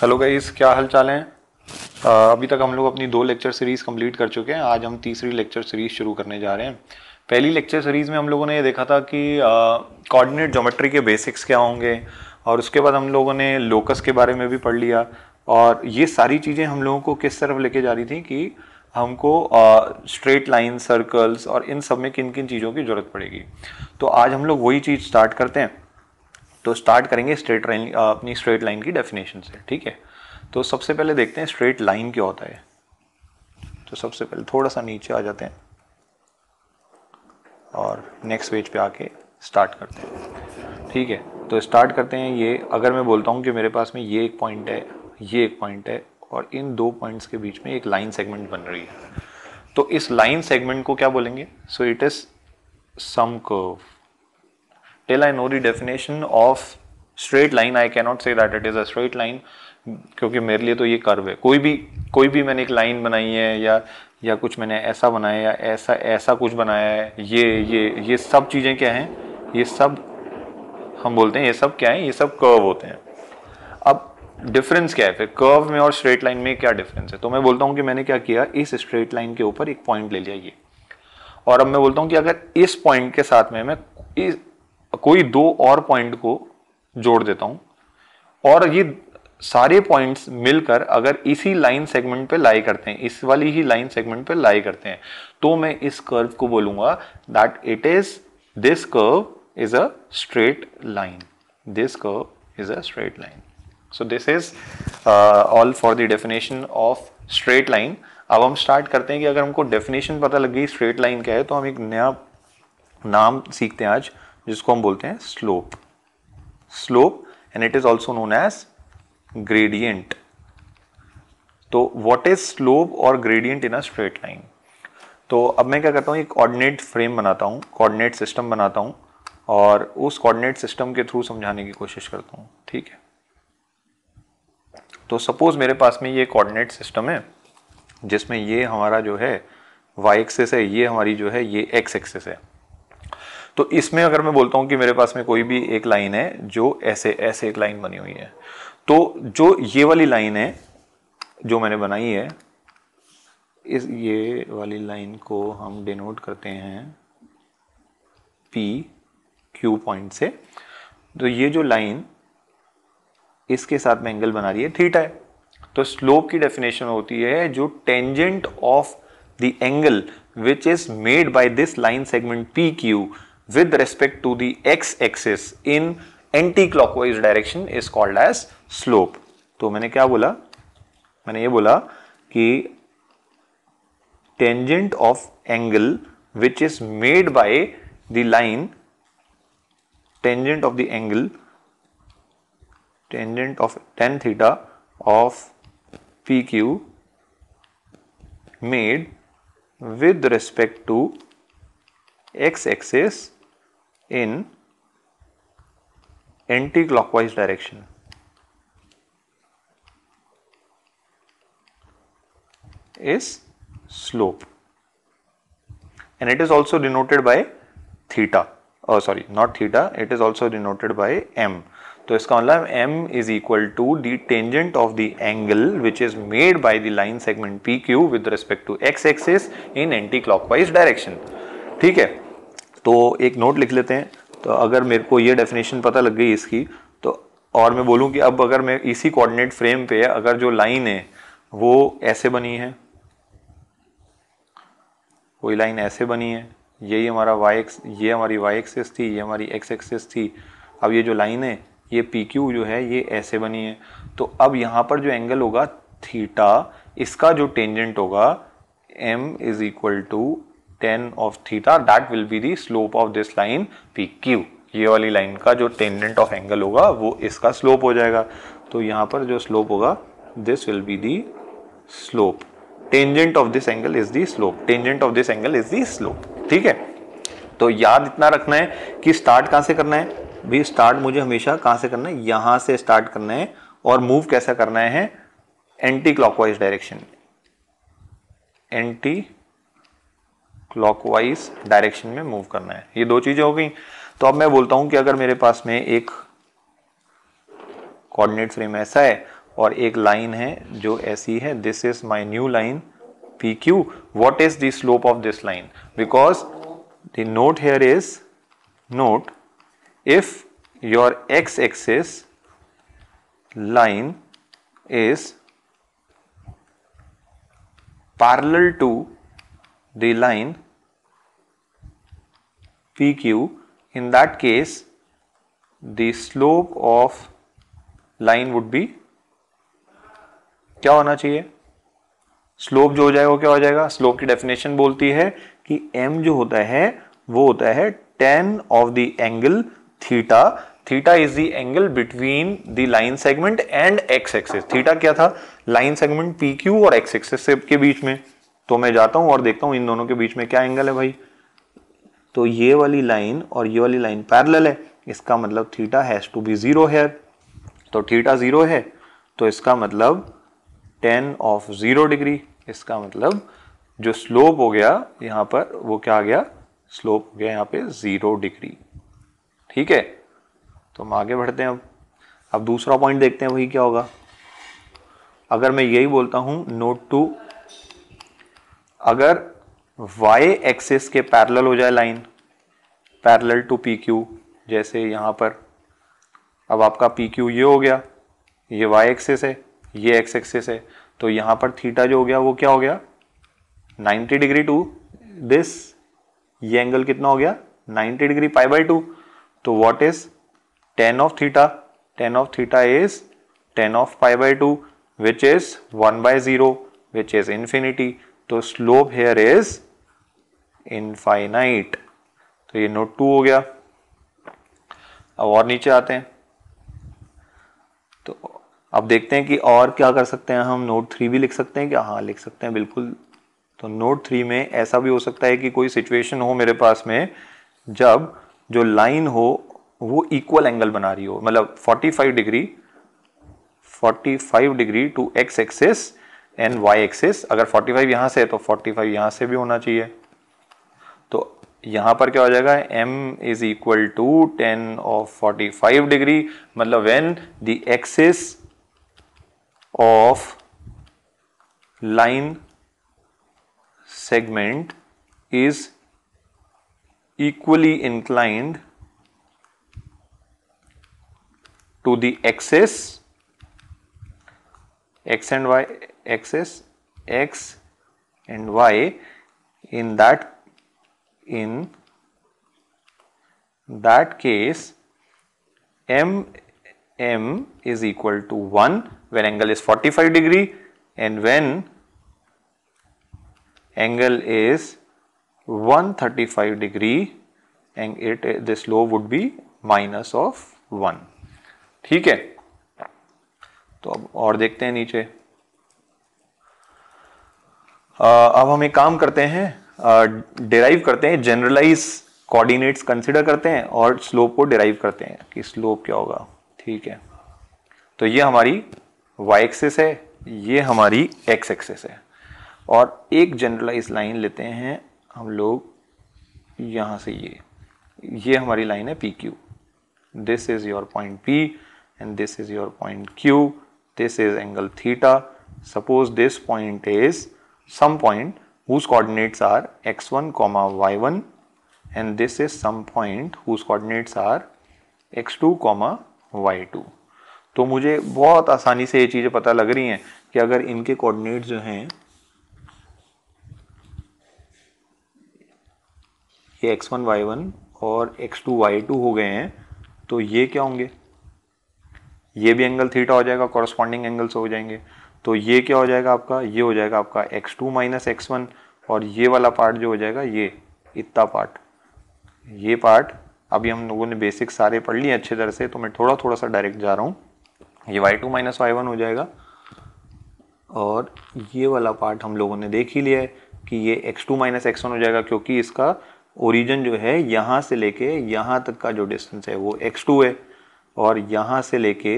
Hello guys क्या हाल चाल हैं अभी तक हम लोग अपनी दो लेक्चर सीरीज़ कंप्लीट कर चुके हैं आज हम तीसरी लेक्चर सीरीज़ शुरू करने जा रहे हैं पहली लेक्चर सीरीज़ में हम लोगों ने ये देखा था कि कोऑर्डिनेट ज्योमेट्री के बेसिक्स क्या होंगे और उसके बाद हम लोगों ने लोकस के बारे में भी पढ़ लिया और ये सारी चीज़ें हम लोगों को किस तरफ लेके जा रही थी कि हमको स्ट्रेट लाइन सर्कल्स और इन सब में किन किन चीज़ों की ज़रूरत पड़ेगी तो आज हम लोग वही चीज़ स्टार्ट करते हैं तो स्टार्ट करेंगे स्ट्रेट लाइन अपनी स्ट्रेट लाइन की डेफिनेशन से ठीक है तो सबसे पहले देखते हैं स्ट्रेट लाइन क्या होता है तो सबसे पहले थोड़ा सा नीचे आ जाते हैं और नेक्स्ट पेज पे आके स्टार्ट करते हैं ठीक है तो स्टार्ट करते हैं ये अगर मैं बोलता हूँ कि मेरे पास में ये एक पॉइंट है ये एक पॉइंट है और इन दो पॉइंट्स के बीच में एक लाइन सेगमेंट बन रही है तो इस लाइन सेगमेंट को क्या बोलेंगे so it is some curve till I know the definition of straight line I cannot say that it is a straight line क्योंकि मेरे लिए तो ये कर्व है कोई भी कोई भी मैंने एक लाइन बनाई है या या कुछ मैंने ऐसा बनाया या ऐसा ऐसा कुछ बनाया है ये ये ये सब चीज़ें क्या हैं ये सब हम बोलते हैं ये सब क्या है ये सब कर्व होते हैं अब डिफरेंस क्या है फिर कर्व में और स्ट्रेट लाइन में क्या डिफरेंस है तो मैं बोलता हूँ कि मैंने क्या किया इस स्ट्रेट लाइन के ऊपर एक पॉइंट ले लिया ये और अब मैं बोलता हूँ कि अगर इस पॉइंट के साथ में मैं इस कोई दो और पॉइंट को जोड़ देता हूं और ये सारे पॉइंट्स मिलकर अगर इसी लाइन सेगमेंट पे लाई करते हैं इस वाली ही लाइन सेगमेंट पे लाई करते हैं तो मैं इस कर्व को बोलूंगा that it is this curve is a straight line this curve is a straight line so this is all for the definition of straight line अब हम स्टार्ट करते हैं कि अगर हमको डेफिनेशन पता लग गई स्ट्रेट लाइन क्या है तो हम एक नया नाम सीखते हैं आज जिसको हम बोलते हैं slope slope and it is also known as gradient तो व्हाट इज स्लोप और gradient in a straight line तो अब मैं क्या करता हूँ एक कोऑर्डिनेट फ्रेम बनाता हूँ कोऑर्डिनेट सिस्टम बनाता हूँ और उस कोऑर्डिनेट सिस्टम के थ्रू समझाने की कोशिश करता हूँ ठीक है तो सपोज मेरे पास में ये कोऑर्डिनेट सिस्टम है जिसमें ये हमारा जो है वाई एक्सेस है ये हमारी जो है ये एक्स एक्सेस है तो इसमें अगर मैं बोलता हूँ कि मेरे पास में कोई भी एक लाइन है जो ऐसे ऐसे एक लाइन बनी हुई है तो जो ये वाली लाइन है जो मैंने बनाई है इस ये वाली लाइन को हम डिनोट करते हैं पी क्यू पॉइंट से तो ये जो लाइन इसके साथ में एंगल बना रही है थीटा है तो स्लोप की डेफिनेशन होती है जो tangent of the angle which is made by this line segment P Q with respect to the x axis in anti clockwise direction is called as slope तो मैंने क्या बोला मैंने ये बोला कि tangent of angle which is made by the line tangent of the angle tangent of tan theta of P Q made with respect to x axis in anti-clockwise direction. is slope and it is also denoted by theta oh sorry not theta it is also denoted by m So, इसका मतलब m is equal to the tangent of the angle which is made by the line segment PQ with respect to x axis in anti-clockwise direction ठीक है तो एक note लिख लेते हैं तो अगर मेरे को ये डेफिनेशन पता लग गई इसकी तो और मैं बोलूँ कि अब अगर मैं इसी कोऑर्डिनेट फ्रेम पे अगर जो लाइन है वो ऐसे बनी है कोई लाइन ऐसे बनी है यही हमारा वाई एक्स ये हमारी वाई एक्सेस थी ये हमारी एक्स एक्सेस थी अब ये जो लाइन है ये पी क्यू जो है ये ऐसे बनी है तो अब यहाँ पर जो एंगल होगा थीटा इसका जो टेंजेंट होगा M is equal to tan of theta that will be the slope of this line P Q ये वाली लाइन का जो टेंडेंट ऑफ एंगल होगा वो इसका स्लोप हो जाएगा तो यहाँ पर जो स्लोप होगा this will be the slope tangent of this angle is the slope tangent of this angle is the slope ठीक है तो याद इतना रखना है कि स्टार्ट कहाँ से करना है भी स्टार्ट मुझे हमेशा कहाँ से करना है यहाँ से स्टार्ट करना है और मूव कैसा करना है anti clockwise direction anti clockwise direction में मूव करना है ये दो चीज़ें हो गई तो अब मैं बोलता हूं कि अगर मेरे पास में एक कोऑर्डिनेट फ्रेम ऐसा है और एक लाइन है जो ऐसी है this is my new line P Q what is the slope of this line because the note here is note if your x axis line is parallel to the line PQ in that case the slope of line would be क्या होना चाहिए slope जो हो जाएगा वो क्या हो जाएगा स्लोप की डेफिनेशन बोलती है कि m जो होता है वो होता है tan of the angle theta theta is the angle between the line segment and x axis theta क्या था लाइन सेगमेंट पी क्यू और एक्स एक्सेस के बीच में तो मैं जाता हूं और देखता हूं इन दोनों के बीच में क्या एंगल है भाई तो ये वाली लाइन और ये वाली लाइन पैरेलल है इसका मतलब theta has to be zero है तो थीटा ज़ीरो है तो इसका मतलब टेन ऑफ ज़ीरो डिग्री इसका मतलब जो स्लोप हो गया यहाँ पर वो क्या आ गया स्लोप हो गया यहाँ पे ज़ीरो डिग्री ठीक है तो हम आगे बढ़ते हैं अब अब दूसरा पॉइंट देखते हैं वही क्या होगा अगर मैं यही बोलता हूं नोट टू अगर वाई एक्सिस के पैरेलल हो जाए line parallel to P Q जैसे यहाँ पर अब आपका पी क्यू ये हो गया ये वाई एक्सिस है ये एक्स एक्सिस है तो यहाँ पर थीटा जो हो गया वो क्या हो गया 90 डिग्री टू दिस ये एंगल कितना हो गया 90 डिग्री पाई बाई टू तो what is tan of theta tan of theta is tan of pi by two which is one by zero which is infinity तो स्लोप हेयर इज इनफाइनाइट तो ये note to हो गया अब और नीचे आते हैं तो अब देखते हैं कि और क्या कर सकते हैं हम नोट थ्री भी लिख सकते हैं क्या हाँ लिख सकते हैं बिल्कुल तो नोट थ्री में ऐसा भी हो सकता है कि कोई सिचुएशन हो मेरे पास में जब जो लाइन हो वो इक्वल एंगल बना रही हो मतलब 45 degree 45 degree to x axis and y axis अगर 45 फाइव यहाँ से तो 45 फाइव यहाँ से भी होना चाहिए तो यहाँ पर क्या हो जाएगा M is equal to tan of 45 degree मतलब when the axis of line segment is equally inclined to the axes x and y axis x and y in that in that case m m is equal to 1 when angle is 45 degree and when angle is 135 degree and it this low would be minus of 1 ठीक है तो अब और देखते हैं नीचे अब हम एक काम करते हैं डिराइव करते हैं जनरलाइज कोऑर्डिनेट्स कंसिडर करते हैं और स्लोप को डिराइव करते हैं कि स्लोप क्या होगा ठीक है तो ये हमारी y एक्सेस है ये हमारी x एक्सेस है और एक जनरलाइज लाइन लेते हैं हम लोग यहाँ से ये ये हमारी लाइन है P Q this is your point P and this is your point Q this is angle theta suppose this point is some point whose coordinates are x1 comma y1 and this is some point whose coordinates are x2 comma y2 तो मुझे बहुत आसानी से ये चीज़ें पता लग रही हैं कि अगर इनके कोऑर्डिनेट्स जो हैं ये x1 y1 और x2 y2 हो गए हैं तो ये क्या होंगे ये भी एंगल थीटा हो जाएगा कॉरस्पॉन्डिंग एंगल्स हो जाएंगे तो ये क्या हो जाएगा आपका ये हो जाएगा आपका x two minus x one और ये वाला पार्ट जो हो जाएगा ये इतना पार्ट ये पार्ट अभी हम लोगों ने बेसिक सारे पढ़ लिए अच्छे तरह से तो मैं थोड़ा थोड़ा सा डायरेक्ट जा रहा हूँ ये y two minus y one हो जाएगा और ये वाला पार्ट हम लोगों ने देख ही लिया है कि ये x two minus x one हो जाएगा क्योंकि इसका ओरिजिन जो है यहाँ से लेके यहाँ तक का जो डिस्टेंस है वो एक्स टू है और यहाँ से लेके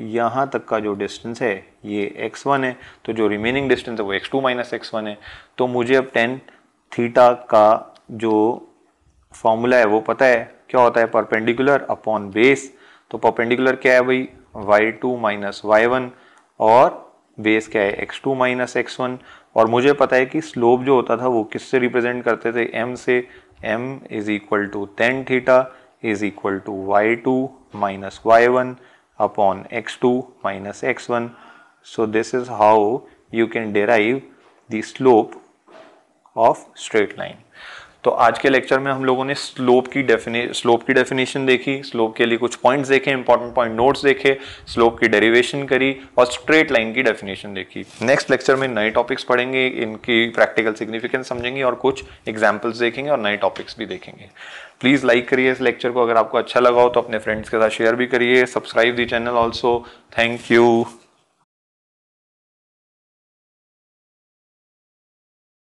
यहाँ तक का जो डिस्टेंस है ये एक्स वन है तो जो रिमेनिंग डिस्टेंस है वो x two minus x one है तो मुझे अब टेन थीटा का जो फॉर्मूला है वो पता है क्या होता है परपेंडिकुलर अपॉन बेस तो परपेंडिकुलर क्या है भाई y two minus y one और बेस क्या है x two minus x one और मुझे पता है कि स्लोप जो होता था वो किससे रिप्रेजेंट करते थे एम से M is equal to tan theta is equal to y two minus y one upon x2 minus x1. So, this is how you can derive the slope of straight line. तो आज के lecture में हम लोगों ने slope की define slope की definition देखी स्लोप के लिए कुछ पॉइंट्स देखे इंपॉर्टेंट पॉइंट नोट्स देखे स्लोप की डेरिवेशन करी और स्ट्रेट लाइन की डेफिनेशन देखी नेक्स्ट लेक्चर में नए टॉपिक्स पढ़ेंगे इनकी प्रैक्टिकल सिग्निफिकेंस समझेंगे और कुछ एग्जाम्पल्स देखेंगे और नए टॉपिक्स भी देखेंगे प्लीज़ लाइक करिए इस लेक्चर को अगर आपको अच्छा लगा हो तो अपने फ्रेंड्स के साथ शेयर भी करिए subscribe the channel also thank you